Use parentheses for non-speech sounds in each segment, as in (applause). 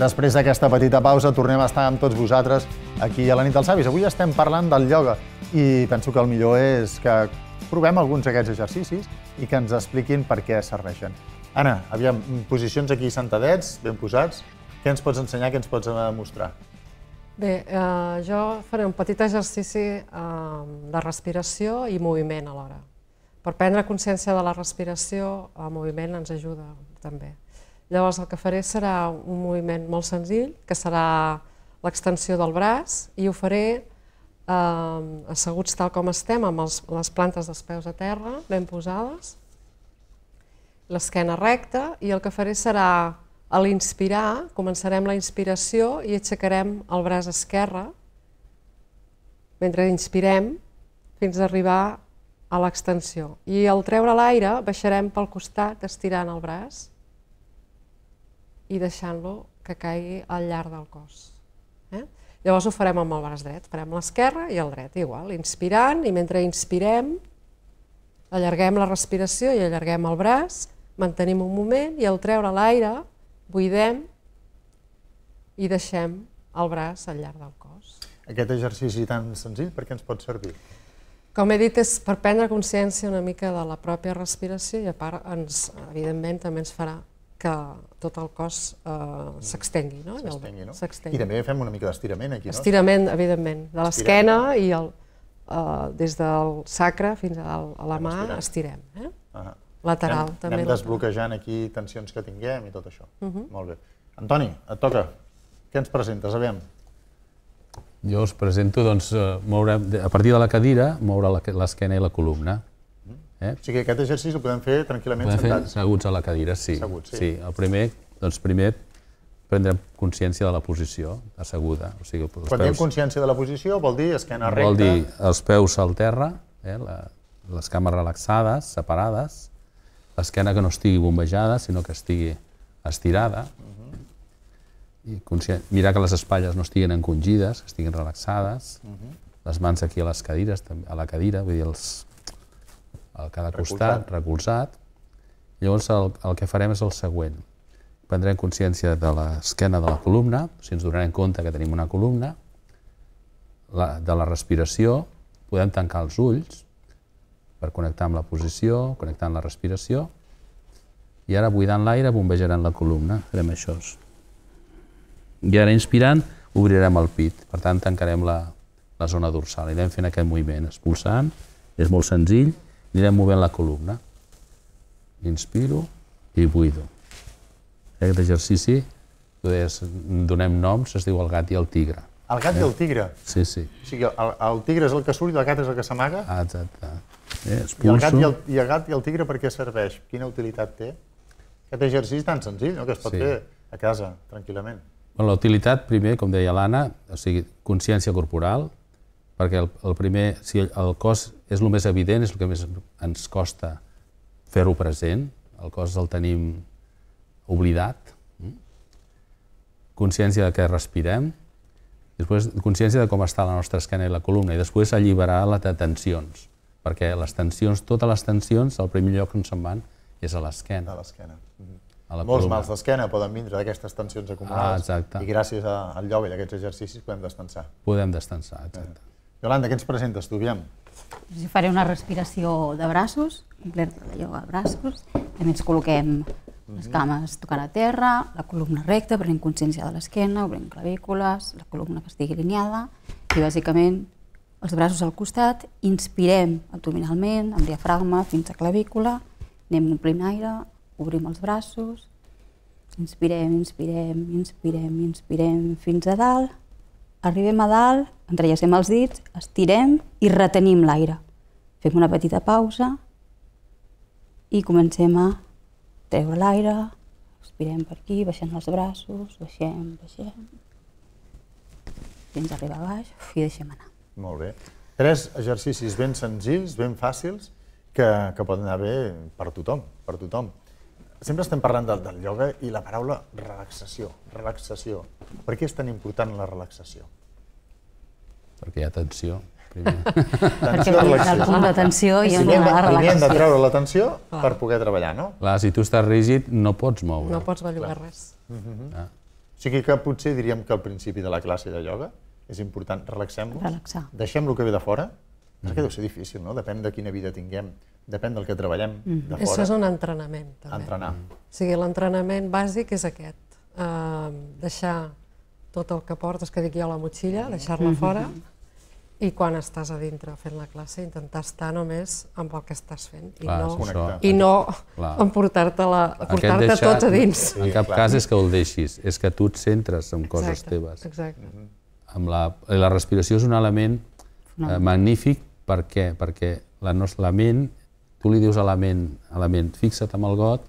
Després d'aquesta petita pausa tornem a estar amb tots vosaltres aquí a la nit dels savis. Avui estem parlant del ioga i penso que el millor és que provem alguns d'aquests exercicis i que ens expliquin per què serveixen. Anna, aviam, posicions aquí sentadets, ben posats. Què ens pots ensenyar, què ens pots mostrar? Bé, eh, jo faré un petit exercici eh, de respiració i moviment alhora. Per prendre consciència de la respiració, el moviment ens ajuda també. Llavors el que faré serà un moviment molt senzill, que serà l'extensió del braç, i ho faré eh, asseguts tal com estem, amb els, les plantes dels peus a terra, ben posades, l'esquena recta, i el que faré serà, a l'inspirar, començarem la inspiració i aixecarem el braç esquerre, mentre inspirem, fins a arribar a l'extensió. I al treure l'aire baixarem pel costat estirant el braç, i deixant-lo que caigui al llarg del cos. Eh? Llavors ho farem amb el braç dret, farem l'esquerra i el dret, igual, inspirant, i mentre inspirem, allarguem la respiració i allarguem el braç, mantenim un moment i al treure l'aire buidem i deixem el braç al llarg del cos. Aquest exercici tan senzill, per què ens pot servir? Com he dit, és per prendre consciència una mica de la pròpia respiració i a part, ens, evidentment, també ens farà que tot el cos eh, s'extengui. No? S'extengui, no? I també fem una mica d'estirament aquí, no? Estirament, evidentment, de l'esquena i el, eh, des del sacre fins a, la mà estirem. Eh? Uh -huh. Lateral, anem, també. Anem desbloquejant aquí tensions que tinguem i tot això. Uh mhm. -huh. Molt bé. Antoni, et toca. Què ens presentes? Aviam. Jo us presento, doncs, eh, moure, a partir de la cadira, moure l'esquena i la columna. Eh? O sigui, aquest exercici el podem fer tranquil·lament podem sentats. Fer asseguts a la cadira, sí. Asseguts, sí. sí. El primer, doncs primer prendrem consciència de la posició asseguda. O sigui, Quan peus... diem consciència de la posició vol dir esquena recta... Vol dir els peus al terra, eh? la, les cames relaxades, separades, l'esquena que no estigui bombejada, sinó que estigui estirada, uh mhm. -huh. i conscien... mirar que les espatlles no estiguin encongides, que estiguin relaxades, uh mhm. -huh. les mans aquí a les cadires, a la cadira, vull dir, els a cada costat, recolzat. recolzat. Llavors el, el que farem és el següent. Prendrem consciència de l'esquena de la columna, o si sigui, ens donarem compte que tenim una columna, la, de la respiració, podem tancar els ulls per connectar amb la posició, connectar amb la respiració, i ara buidant l'aire bombejaran la columna, farem això. I ara inspirant obrirem el pit, per tant tancarem la, la zona dorsal, i anem fent aquest moviment, expulsant, és molt senzill, Anirem movent la columna. Inspiro i buido. Aquest exercici, donem noms, es diu el gat i el tigre. El gat i el tigre? Sí, sí. O sigui, el, el tigre és el que surt i el gat és el que s'amaga? Ah, exacte. Eh, I el, gat i, el, I el gat i el tigre per què serveix? Quina utilitat té? Aquest exercici tan senzill, que es pot fer a casa, tranquil·lament. Bueno, la utilitat, primer, com deia l'Anna, o sigui, consciència corporal, perquè el, el primer, si el, el cos és el més evident, és el que més ens costa fer-ho present, el cos el tenim oblidat, mm? consciència de que respirem, després consciència de com està la nostra esquena i la columna, i després alliberar les tensions, perquè les tensions, totes les tensions, el primer lloc on se'n van és a l'esquena. A l'esquena. Mm -hmm. Molts columna. mals d'esquena poden vindre d'aquestes tensions acumulades. Ah, exacte. I gràcies a, al a aquests exercicis podem destensar. Podem destensar, exacte. Eh. Yolanda, què ens presentes tu, aviam? Jo faré una respiració de braços, completa de yoga de braços. També ens col·loquem les mhm. cames tocant a terra, la columna recta, prenent consciència de l'esquena, obrim clavícules, la columna que estigui alineada i bàsicament els braços al costat, inspirem abdominalment, amb diafragma fins a clavícula, anem omplint aire, obrim els braços, inspirem, inspirem, inspirem, inspirem fins a dalt Arribem a dalt, entrellacem els dits, estirem i retenim l'aire. Fem una petita pausa i comencem a treure l'aire, expirem per aquí, baixant els braços, baixem, baixem, fins arribar a baix i deixem anar. Molt bé. Tres exercicis ben senzills, ben fàcils, que, que poden anar bé per tothom, per tothom sempre estem parlant del, del yoga i la paraula relaxació, relaxació. Per què és tan important la relaxació? Perquè hi ha tensió. Primer. (laughs) tensió, Perquè el punt de tensió i si la relaxació. hem de treure la tensió ah. per poder treballar, no? Clar, si tu estàs rígid no pots moure. No pots bellugar Clar. res. Uh mm-hmm. -huh. ah. O sigui que potser diríem que al principi de la classe de ioga és important, relaxem-nos, deixem lo que ve de fora, Mm -hmm. És que deu ser difícil, no? Depèn de quina vida tinguem, depèn del que treballem mm -hmm. de mm-hmm. fora. Això és un entrenament, també. Entrenar. Mm -hmm. O sigui, l'entrenament bàsic és aquest. Uh, deixar tot el que portes, que dic jo, a la motxilla, deixar-la mm-hmm. fora, i quan estàs a dintre fent la classe, intentar estar només amb el que estàs fent i clar, no, i no emportar-te portar te deixar, tots a dins. En cap sí, cas és que el deixis, és que tu et centres en exacte, coses teves. Exacte. Mm-hmm. Amb la, la respiració és un element no. eh, magnífic per què? Perquè la, nostra, la ment, tu li dius a la ment, a la ment fixa't amb el got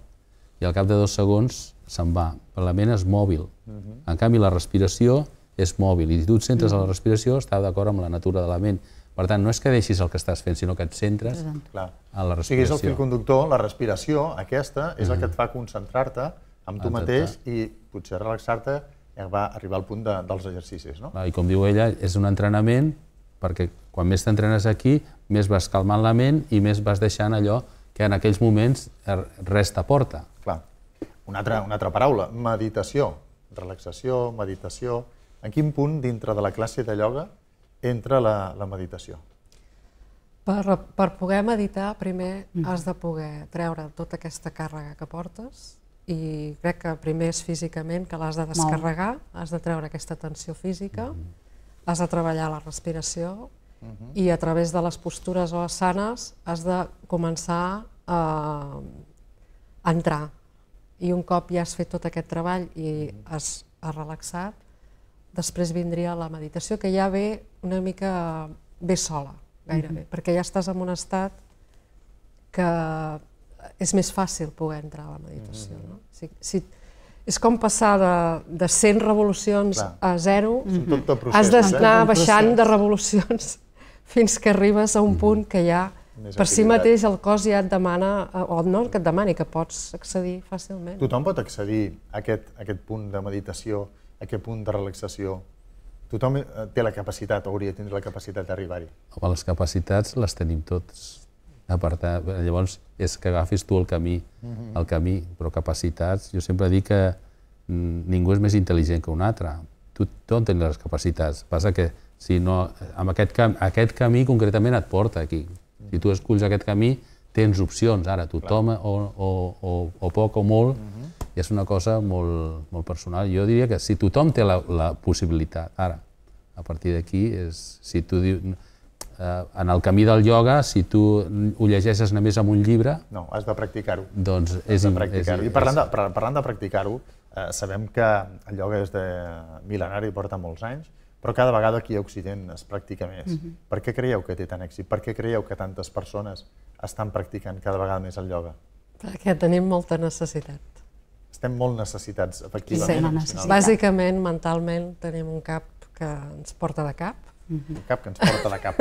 i al cap de dos segons se'n va. Però la ment és mòbil. Uh mhm. -huh. En canvi, la respiració és mòbil i si tu et centres uh -huh. a la mhm. respiració està d'acord amb la natura de la ment. Per tant, no és que deixis el que estàs fent, sinó que et centres Exacte. a la respiració. O sigui, és el fil conductor, la respiració, aquesta, és uh -huh. el que et mhm. fa concentrar-te amb tu Exacte. mateix i potser relaxar-te eh, va arribar al punt de, dels exercicis. No? I com diu ella, és un entrenament perquè quan més t'entrenes aquí, més vas calmant la ment i més vas deixant allò que en aquells moments er, res t'aporta. Clar. Una altra, una altra paraula, meditació. Relaxació, meditació... En quin punt dintre de la classe de ioga entra la, la meditació? Per, per poder meditar, primer mm. has de poder treure tota aquesta càrrega que portes i crec que primer és físicament que l'has de descarregar, has de treure aquesta tensió física, mm-hmm. has de treballar la respiració, -huh. i a través de les postures o sanes has de començar a, entrar. I un cop ja has fet tot aquest treball i has, has relaxat, després vindria la meditació, que ja ve una mica ve sola, gairebé, uh -huh. perquè ja estàs en un estat que és més fàcil poder entrar a la meditació. no? si, si, és com passar de, de 100 revolucions Clar. a zero, has d'anar eh? baixant de revolucions fins que arribes a un mm. punt que ja per si mateix el cos ja et demana, eh, o no que et demani, que pots accedir fàcilment. Tothom pot accedir a aquest, a aquest punt de meditació, a aquest punt de relaxació. Tothom eh, té la capacitat, hauria de tenir la capacitat d'arribar-hi. les capacitats les tenim tots. Apartar, llavors, és que agafis tu el camí, mhm. el camí, però capacitats... Jo sempre dic que mm, ningú és més intel·ligent que un altre. Tu, tothom té les capacitats. Passa que sinó amb aquest, cam aquest camí concretament et porta aquí. Si tu esculls aquest camí, tens opcions ara, tothom o, o, o, o poc o molt, uh mhm. -huh. i és una cosa molt, molt personal. Jo diria que si tothom té la, la possibilitat ara, a partir d'aquí, és si tu dius... Eh, en el camí del ioga, si tu ho llegeixes només amb un llibre... No, has de practicar-ho. Doncs has és... De practicar -ho. I parlant de, parlant de practicar-ho, eh, sabem que el ioga és de mil·lenari, porta molts anys, però cada vegada aquí a Occident es practica més. Uh mhm. -huh. Per què creieu que té tant èxit? Per què creieu que tantes persones estan practicant cada vegada més el ioga? Perquè tenim molta necessitat. Estem molt necessitats, efectivament. Sí, bàsicament, mentalment, tenim un cap que ens porta de cap, Uh mhm. -huh. Un cap que ens porta de cap.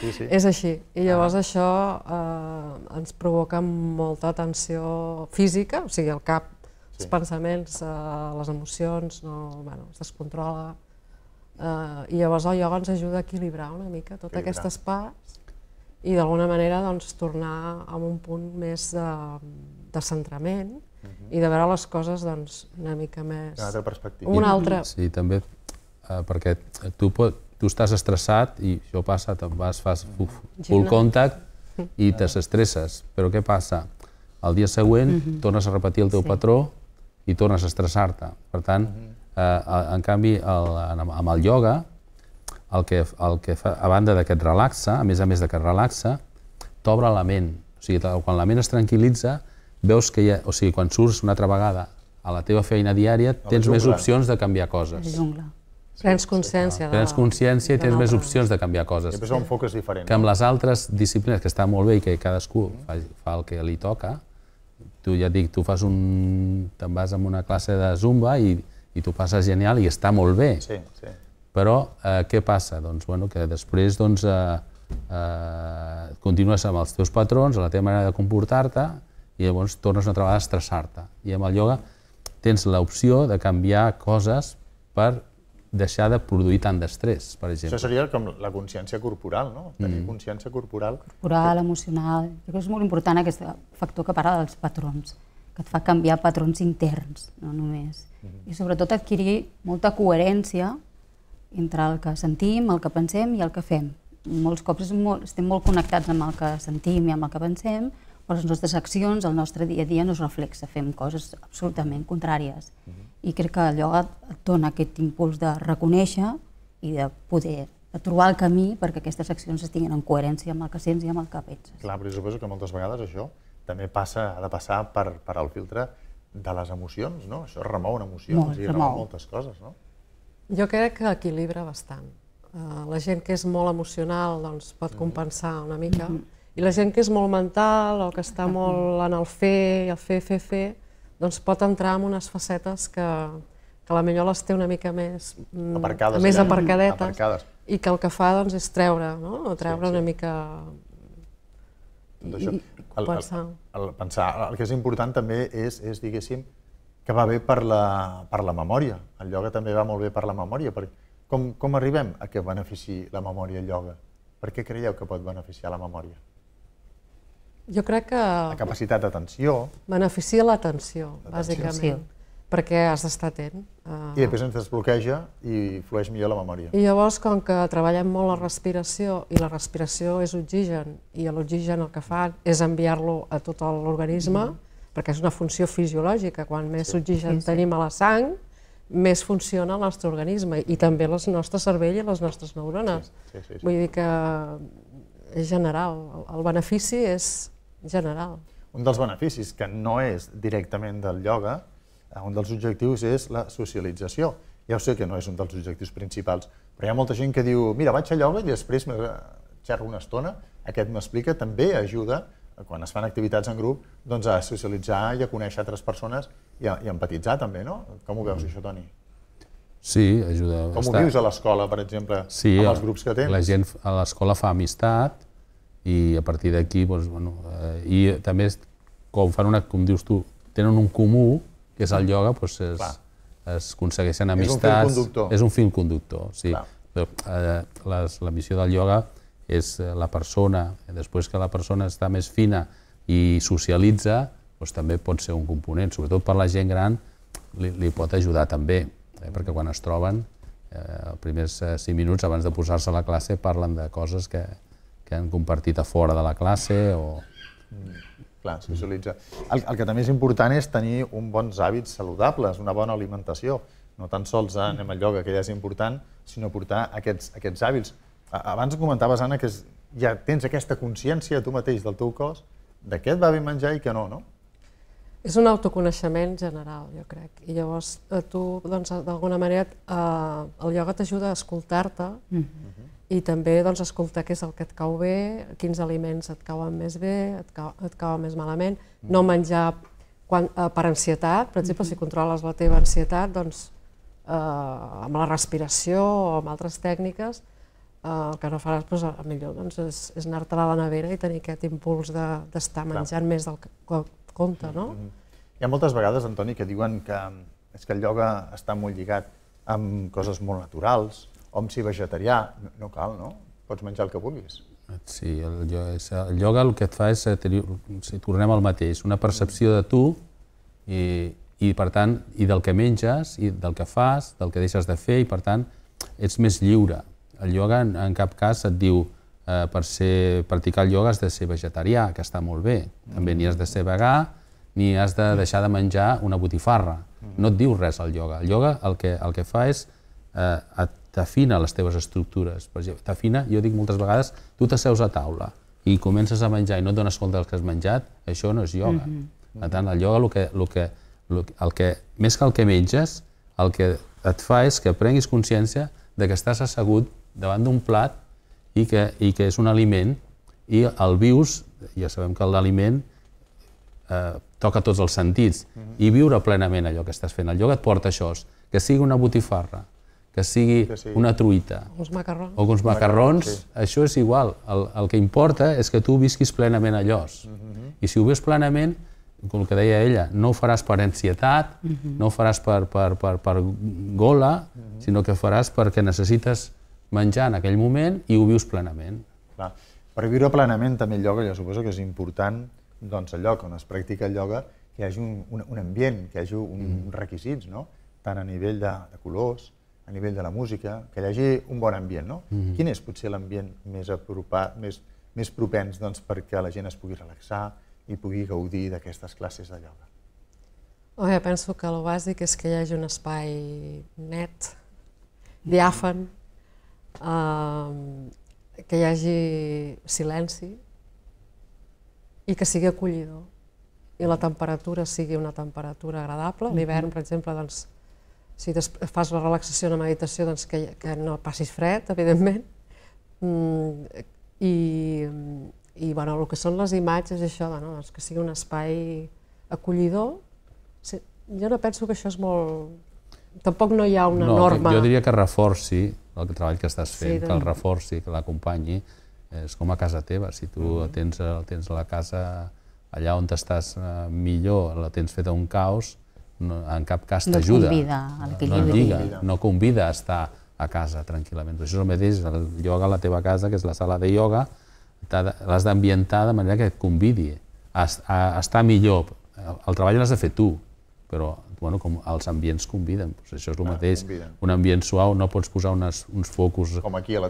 Sí, sí. (laughs) és així. I llavors ah. això eh, ens provoca molta tensió física, o sigui, el cap, sí. els pensaments, eh, les emocions, no, bueno, es descontrola, eh, i llavors el ioga ens ajuda a equilibrar una mica totes Equilibrar. aquestes parts i d'alguna manera doncs, tornar a un punt més de, de centrament uh mhm. -huh. i de veure les coses doncs, una mica més... Una altra perspectiva. Una altra... Sí, també, eh, perquè tu, pot, tu estàs estressat i això passa, te'n vas, fas full contact i s'estresses. Però què passa? El dia següent uh mhm. -huh. tornes a repetir el teu sí. patró i tornes a estressar-te. Per tant, uh mhm. -huh Eh, eh, en canvi, el, amb el ioga, el que, el que fa, a banda de que et relaxa, a més a més de que et relaxa, t'obre la ment. O sigui, quan la ment es tranquil·litza, veus que ha, o sigui, quan surts una altra vegada a la teva feina diària, tens més opcions de canviar coses. La jungla. Prens consciència. Ah. De... Prens consciència i tens més opcions de canviar coses. I un foques diferents. Que amb les altres disciplines, que està molt bé i que cadascú mm. fa, fa el que li toca, tu ja et dic, tu fas un... te'n vas a una classe de zumba i i t'ho passes genial i està molt bé. Sí, sí. Però eh, què passa? Doncs, bueno, que després doncs, eh, eh, continues amb els teus patrons, la teva manera de comportar-te, i llavors tornes una altra vegada a estressar-te. I amb el ioga tens l'opció de canviar coses per deixar de produir tant d'estrès, per exemple. Això seria com la consciència corporal, no? Tenir mm. consciència corporal. Corporal, emocional. Jo crec que és molt important aquest factor que parla dels patrons que et fa canviar patrons interns, no només. Uh mm-hmm. -huh. I sobretot adquirir molta coherència entre el que sentim, el que pensem i el que fem. Molts cops molt, estem molt connectats amb el que sentim i amb el que pensem, però les nostres accions, el nostre dia a dia no es reflexa, fem coses absolutament contràries. Uh mm-hmm. -huh. I crec que allò et, et dona aquest impuls de reconèixer i de poder de trobar el camí perquè aquestes accions estiguin en coherència amb el que sents i amb el que penses. Clar, però suposo que moltes vegades això també passa, ha de passar per, per al filtre de les emocions, no? Això remou emocions Molt, i remou, remou moltes coses, no? Jo crec que equilibra bastant. Uh, la gent que és molt emocional doncs, pot mm. compensar una mica, mm -hmm. i la gent que és molt mental o que està molt en el fer, i el fer, fer, fer, doncs pot entrar en unes facetes que, que la millor les té una mica més, mm, aparcades, més aparcadetes, aparcades. i que el que fa doncs, és treure, no? treure sí, sí. una mica doncs això. El, el, el, pensar. El que és important també és, és diguéssim, que va bé per la, per la memòria. El ioga també va molt bé per la memòria. Per, com, com arribem a que benefici la memòria el ioga? Per què creieu que pot beneficiar la memòria? Jo crec que... La capacitat d'atenció. Beneficia l'atenció, bàsicament. Sí perquè has d'estar atent. Uh, I després ens desbloqueja i flueix millor la memòria. I llavors, com que treballem molt la respiració, i la respiració és oxigen, i l'oxigen el que fa és enviar-lo a tot l'organisme, mm perquè és una funció fisiològica, quan més sí. oxigen sí, sí. tenim a la sang, més funciona el nostre organisme, i també el nostre cervell i les nostres neurones. Sí, sí, sí, sí. Vull dir que és general, el benefici és general. Un dels beneficis, que no és directament del ioga, Eh, un dels objectius és la socialització. Ja ho sé que no és un dels objectius principals, però hi ha molta gent que diu, mira, vaig a ioga i després me eh, xerro una estona, aquest m'explica, també ajuda, eh, quan es fan activitats en grup, doncs a socialitzar i a conèixer altres persones i, a, i a empatitzar també, no? Com ho veus mm. això, Toni? Sí, ajuda Com bastant. ho vius a l'escola, per exemple, sí, amb els grups que tens? La gent a l'escola fa amistat i a partir d'aquí, doncs, bueno, eh, i també és, com fan una, com dius tu, tenen un comú que és el ioga, mm. doncs és, es aconsegueixen amistats... És un fil conductor. És un fil conductor, sí. Però, eh, les, la missió del ioga és eh, la persona, després que la persona està més fina i socialitza, doncs també pot ser un component, sobretot per la gent gran li, li pot ajudar també, eh? perquè quan es troben, eh, els primers 5 eh, minuts abans de posar-se a la classe parlen de coses que, que han compartit a fora de la classe o mm. Clar, es visualitza. El, el que també és important és tenir uns bons hàbits saludables, una bona alimentació. No tan sols ah, anem al lloc, que ja és important, sinó portar aquests, aquests hàbits. Abans comentaves, Anna, que és, ja tens aquesta consciència tu mateix del teu cos, de què et va bé menjar i què no, no? És un autoconeixement general, jo crec. I llavors eh, tu, doncs, d'alguna doncs, manera, eh, el ioga t'ajuda a escoltar-te mm -hmm i també doncs, escoltar què és el que et cau bé, quins aliments et cauen més bé, et, cau, et cauen més malament, no mm. menjar quan, eh, per ansietat, per exemple, mm -hmm. si mm-hmm. controles la teva ansietat, doncs, eh, amb la respiració o amb altres tècniques, eh, el que no faràs doncs, millor doncs, és, és anar-te a la nevera i tenir aquest impuls d'estar de, menjant Clar. més del que compta. No? Mm -hmm. Hi ha moltes vegades, Antoni, que diuen que és que el ioga està molt lligat amb coses molt naturals, hom si vegetarià, no, no cal, no? Pots menjar el que vulguis. Sí, el yoga, el yoga el que et fa és, eh, si tornem al mateix, una percepció de tu i, i per tant, i del que menges, i del que fas, del que deixes de fer, i per tant, ets més lliure. El yoga en, en cap cas et diu eh, per ser, practicar el yoga has de ser vegetarià, que està molt bé. També ni has de ser vegà, ni has de deixar de menjar una botifarra. No et diu res el yoga. El yoga el que, el que fa és eh, et t'afina les teves estructures. Per exemple, t'afina, jo dic moltes vegades, tu t'asseus a taula i comences a menjar i no et dones compte del que has menjat, això no és ioga. Mm -hmm. Per tant, el ioga, el que, el que, el que, més que el que menges, el que et fa és que prenguis consciència de que estàs assegut davant d'un plat i que, i que és un aliment i el vius, ja sabem que l'aliment eh, toca tots els sentits, mm -hmm. i viure plenament allò que estàs fent. El ioga et porta això, que sigui una botifarra, que sigui, una truita uns macarrons. o uns macarrons, això és igual. El, el que importa és que tu visquis plenament allòs. Mm-hmm. I si ho veus plenament, com el que deia ella, no ho faràs per ansietat, mm-hmm. no ho faràs per, per, per, per gola, mm-hmm. sinó que faràs perquè necessites menjar en aquell moment i ho vius plenament. Per viure plenament també el ioga, jo suposo que és important doncs, el lloc on es practica el ioga que hi hagi un, un, ambient, que hi hagi uns requisits, no? tant a nivell de, de colors, a nivell de la música, que hi hagi un bon ambient, no? Mm -hmm. Quin és potser l'ambient més apropat, més, més propens doncs, perquè la gent es pugui relaxar i pugui gaudir d'aquestes classes de ioga? Jo oh, penso que el bàsic és que hi hagi un espai net, diàfan, eh, que hi hagi silenci i que sigui acollidor i la temperatura sigui una temperatura agradable. L'hivern, mhm. per exemple, doncs, si fas la relaxació en la meditació, doncs que, que no passis fred, evidentment. Mm, I, i bueno, el que són les imatges, això, bueno, doncs que sigui un espai acollidor. si, jo no penso que això és molt... Tampoc no hi ha una no, norma. Jo diria que reforci el treball que estàs fent, sí, doncs... que el doncs. reforci, que l'acompanyi. És com a casa teva, si tu mm -hmm. tens, tens la casa allà on estàs eh, millor, la tens feta un caos, no, en cap cas t'ajuda. No convida no convida a estar a casa tranquil·lament. Això és el mateix, el ioga a la teva casa, que és la sala de ioga, l'has d'ambientar de manera que et convidi a, estar millor. El, treball l'has de fer tu, però bueno, com els ambients conviden, doncs això és el mateix. Un ambient suau, no pots posar unes, uns focus com aquí a la,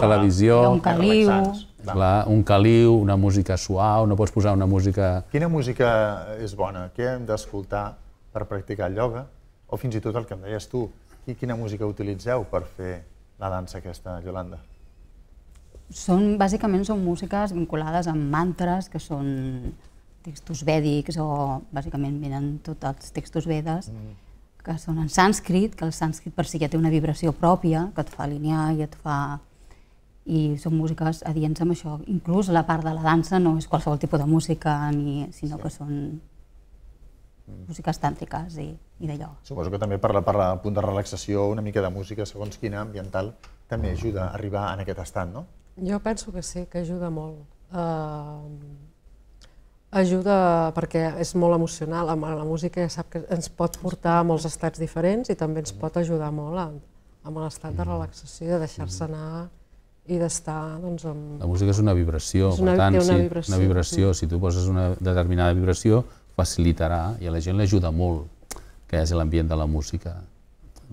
televisió. un caliu. Clar, un caliu, una música suau, no pots posar una música... Quina música és bona? Què hem d'escoltar per practicar el ioga, o fins i tot el que em deies tu, quina música utilitzeu per fer la dansa aquesta, Yolanda? Són, bàsicament són músiques vinculades amb mantres, que són textos vèdics o bàsicament venen tots els textos vedes, mm. que són en sànscrit, que el sànscrit per si ja té una vibració pròpia, que et fa alinear i et fa i són músiques adients amb això. Inclús la part de la dansa no és qualsevol tipus de música, ni, sinó sí. que són músiques tàntriques i, i d'allò. Suposo que també per, la, per la punt de relaxació, una mica de música, segons quina ambiental, també ajuda a arribar en aquest estat, no? Jo penso que sí, que ajuda molt. Uh, ajuda perquè és molt emocional, la música ja sap que ens pot portar a molts estats diferents i també ens pot ajudar molt a, amb l'estat de relaxació, de deixar-se mm. anar i d'estar doncs, amb... La música és una vibració, és una, per tant, una vibració, una vibració sí. si tu poses una determinada vibració, facilitarà i a la gent li ajuda molt, que és l'ambient de la música.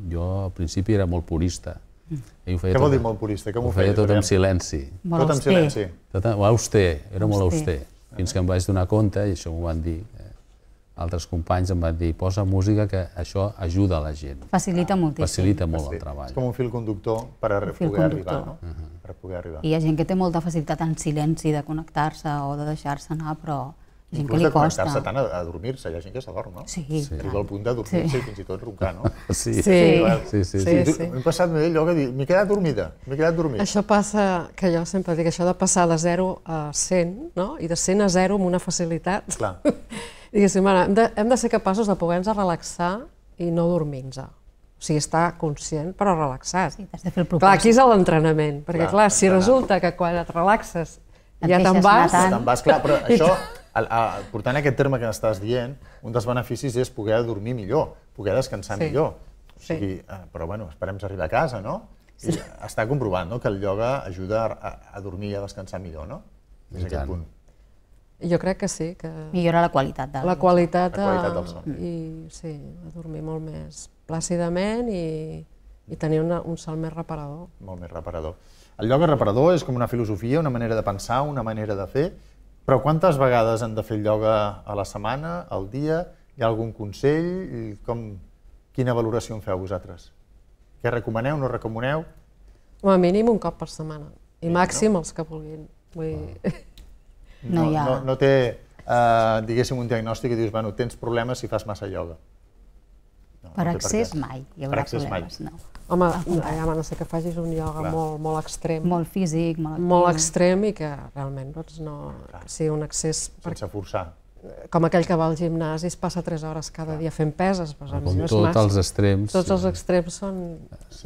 Jo al principi era molt purista. Mm. I Què vol dir molt purista? Com ho, ho feia, feia tot en silenci. Molt tot en silenci. Tot, o auster, era molt auster. Fins que em vaig donar compte, i això m'ho van dir, eh, altres companys em van dir, posa música que això ajuda la gent. Facilita ah, moltíssim. Facilita molt el treball. És com un fil conductor per a poder conductor. arribar, no? Uh -huh. Per poder arribar. I hi ha gent que té molta facilitat en silenci de connectar-se o de deixar-se anar, però Gent que li de connectar-se tant a, a dormir-se, hi ha gent que s'adorm, no? Sí. sí. Arriba al punt de dormir-se sí. i fins i tot roncar, no? (laughs) Sí, sí, sí. sí, sí, sí. sí. Hem passat allò que dic, m'he quedat dormida, m'he quedat dormida. Això passa, que jo sempre dic, això de passar de 0 a 100, no? I de 100 a 0 amb una facilitat. Clar. (laughs) Diguéssim, ara, hem de, hem de ser capaços de poder-nos relaxar i no dormir-nos. O sigui, estar conscient però relaxat. Sí, t'has de fer el propòsit. Clar, aquí és l'entrenament, perquè clar, clar si resulta que quan et relaxes et ja te'n vas... Te'n vas, clar, però això el, el, portant aquest terme que estàs dient, un dels beneficis és poder dormir millor, poder descansar sí. millor. O sigui, sí. Eh, però bueno, esperem arribar a casa, no? I està comprovant no? que el ioga ajuda a, a dormir i a descansar millor, no? Des d'aquest punt. Jo crec que sí. Que... Millora la qualitat del La qualitat, la qualitat del son. I, sí, a dormir molt més plàcidament i, i tenir una, un sol més reparador. Molt més reparador. El lloc reparador és com una filosofia, una manera de pensar, una manera de fer, però quantes vegades han de fer ioga a la setmana, al dia? Hi ha algun consell? Com, quina valoració en feu vosaltres? Què recomaneu, no recomaneu? Com a mínim un cop per setmana. I sí, màxim no? els que vulguin. Vull... Ah. No, (laughs) no, hi ha... no, no té, eh, diguéssim, un diagnòstic i dius, bueno, tens problemes si fas massa ioga. Per accés mai hi haurà problemes, mai. no. Home, ja, no sé que facis un ioga molt, molt extrem. Molt físic, molt actiu. Molt extrem i que realment doncs, no, sigui sí, un accés... Per... Sense forçar com aquell que va al gimnàs i es passa 3 hores cada dia fent peses. Però com doncs, no tots els extrems. Tots sí. els extrems són...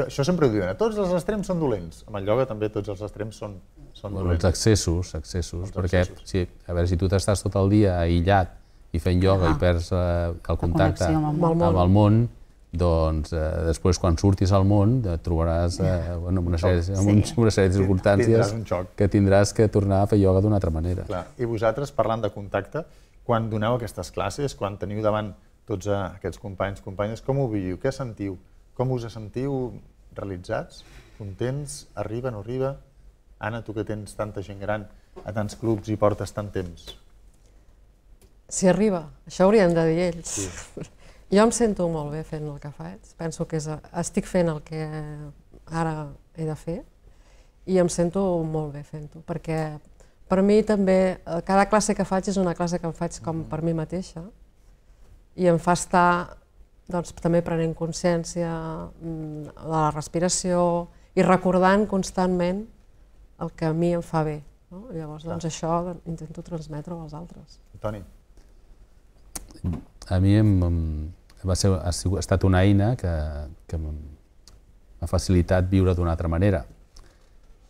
Això sempre ho diuen, eh? tots els extrems són dolents. Amb el ioga també tots els extrems són, són dolents. Bueno, els excessos, excessos, els perquè excessos. Sí, a veure, si tu t'estàs tot el dia aïllat i fent ioga ah, i perds eh, el contacte amb el, món. amb el món, doncs eh, després quan surtis al món eh, trobaràs eh, bueno, una sèrie, sí. amb un, una sèrie de circumstàncies tindràs que tindràs que tornar a fer ioga d'una altra manera. Clar. I vosaltres, parlant de contacte, quan doneu aquestes classes, quan teniu davant tots eh, aquests companys, companyes, com ho viviu? Què sentiu? Com us sentiu realitzats? Contents? Arriba, no arriba? Anna, tu que tens tanta gent gran a tants clubs i portes tant temps, si arriba. Això haurien de dir ells. Sí. (laughs) Jo em sento molt bé fent el que faig. Penso que és, estic fent el que ara he de fer i em sento molt bé fent-ho, perquè per mi també eh, cada classe que faig és una classe que em faig com mm. per mi mateixa i em fa estar doncs, també prenent consciència mm, de la respiració i recordant constantment el que a mi em fa bé. No? Llavors, doncs, això doncs, intento transmetre als altres. Toni, a mi em, va ser, ha, sigut, ha estat una eina que, que m'ha facilitat viure d'una altra manera.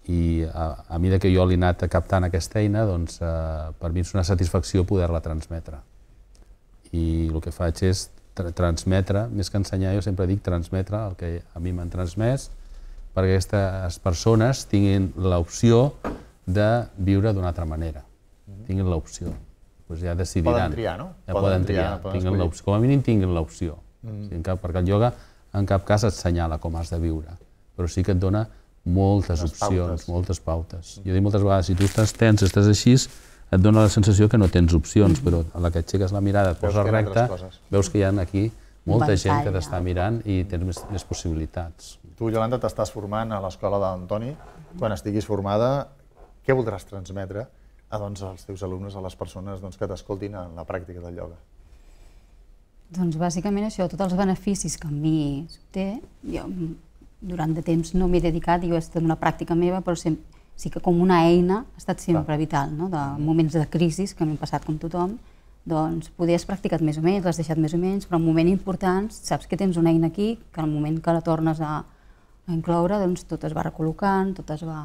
I a, a de que jo l'he anat captant aquesta eina, doncs, eh, per mi és una satisfacció poder-la transmetre. I el que faig és tra transmetre, més que ensenyar, jo sempre dic transmetre el que a mi m'han transmès, perquè aquestes persones tinguin l'opció de viure d'una altra manera, mm-hmm. tinguin l'opció doncs ja decidiran. Poden triar, no? Ja poden, poden triar, triar poden com a mínim tinguin l'opció. Mm. O cap, perquè el ioga en cap cas et senyala com has de viure, però sí que et dona moltes Les opcions, pautes. moltes pautes. Mm. Jo dic moltes vegades, si tu estàs tens, estàs així, et dona la sensació que no tens opcions, mm. però a la que aixeques la mirada, et poses recta, veus que hi ha aquí molta Ventalla. gent que t'està mirant i tens més, més possibilitats. Tu, Jolanda, t'estàs formant a l'escola d'Antoni. Quan estiguis formada, què voldràs transmetre a, ah, doncs, als teus alumnes, a les persones doncs, que t'escoltin en la pràctica del ioga? Doncs bàsicament això, tots els beneficis que a mi té, jo durant de temps no m'he dedicat, jo he estat una pràctica meva, però sempre, sí que com una eina ha estat sempre Clar. vital, no? de mm-hmm. moments de crisi que m'he passat com tothom, doncs poder has practicat més o menys, l'has deixat més o menys, però en moment important saps que tens una eina aquí, que en el moment que la tornes a, a incloure, doncs tot es va recol·locant, tot es va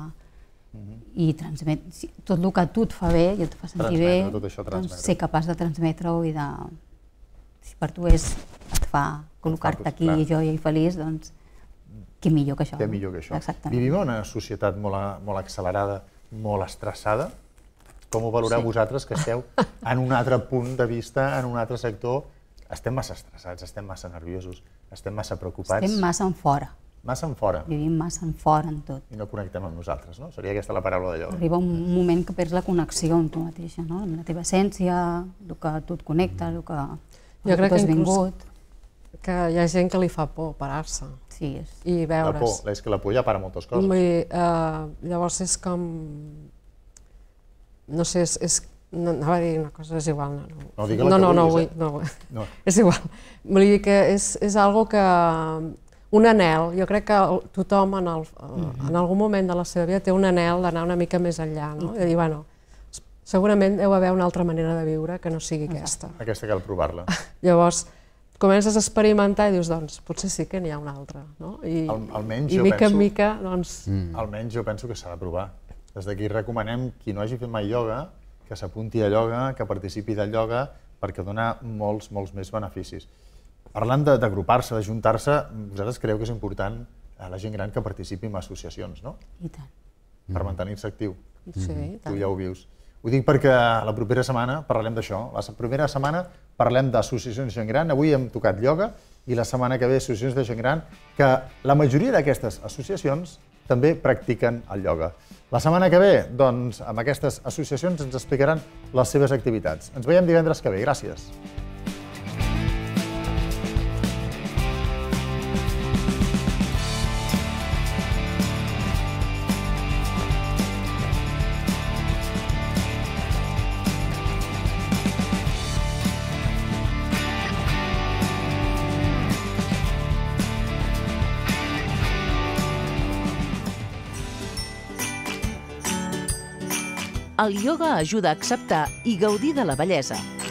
-huh. i transmet, tot el que a tu et fa bé i et fa sentir bé, tot això, doncs ser capaç de transmetre-ho i de... Si per tu és, et fa col·locar-te aquí clar. jo i feliç, doncs què millor que això. Què millor que això. Exactament. Vivim en una societat molt, molt accelerada, molt estressada. Com ho valoreu sí. vosaltres, que esteu (laughs) en un altre punt de vista, en un altre sector? Estem massa estressats, estem massa nerviosos, estem massa preocupats. Estem massa en fora. Massa en fora. Vivim massa en fora en tot. I no connectem amb nosaltres, no? Seria aquesta la paraula d'allò. Arriba un moment que perds la connexió amb tu mateixa, no? Amb la teva essència, el que tu et connecta, el que, jo crec tu has vingut. que hi ha gent que li fa por parar-se. Sí, és. I veure's. La por, és que la por ja para moltes coses. Vull dir, eh, llavors és com... No sé, és, és no, anava a dir una cosa, és igual, no, no. No, no, no, no, vull, eh. no, no, no. (laughs) és igual. Vull dir que és, és algo que, un anel. Jo crec que tothom en, el, eh, mm-hmm. en algun moment de la seva vida té un anel d'anar una mica més enllà, no? I mm. dir, bueno, segurament deu haver una altra manera de viure que no sigui aquesta. Aquesta cal provar-la. (laughs) Llavors, comences a experimentar i dius, doncs, potser sí que n'hi ha una altra, no? I, Al, almenys i jo mica penso, en mica, doncs... Mm. Almenys jo penso que s'ha de provar. Des d'aquí recomanem, qui no hagi fet mai ioga, que s'apunti a ioga, que participi de ioga, perquè dona molts, molts més beneficis. Parlant d'agrupar-se, de, juntar-se, vosaltres creieu que és important a eh, la gent gran que participi en associacions, no? I tant. Per mm. mantenir-se actiu. Sí, mm -hmm. i tant. Tu ja ho vius. Ho dic perquè la propera setmana parlarem d'això. La primera setmana parlem d'associacions de gent gran. Avui hem tocat ioga i la setmana que ve associacions de gent gran, que la majoria d'aquestes associacions també practiquen el ioga. La setmana que ve, doncs, amb aquestes associacions ens explicaran les seves activitats. Ens veiem divendres que ve. Gràcies. el ioga ajuda a acceptar i gaudir de la bellesa.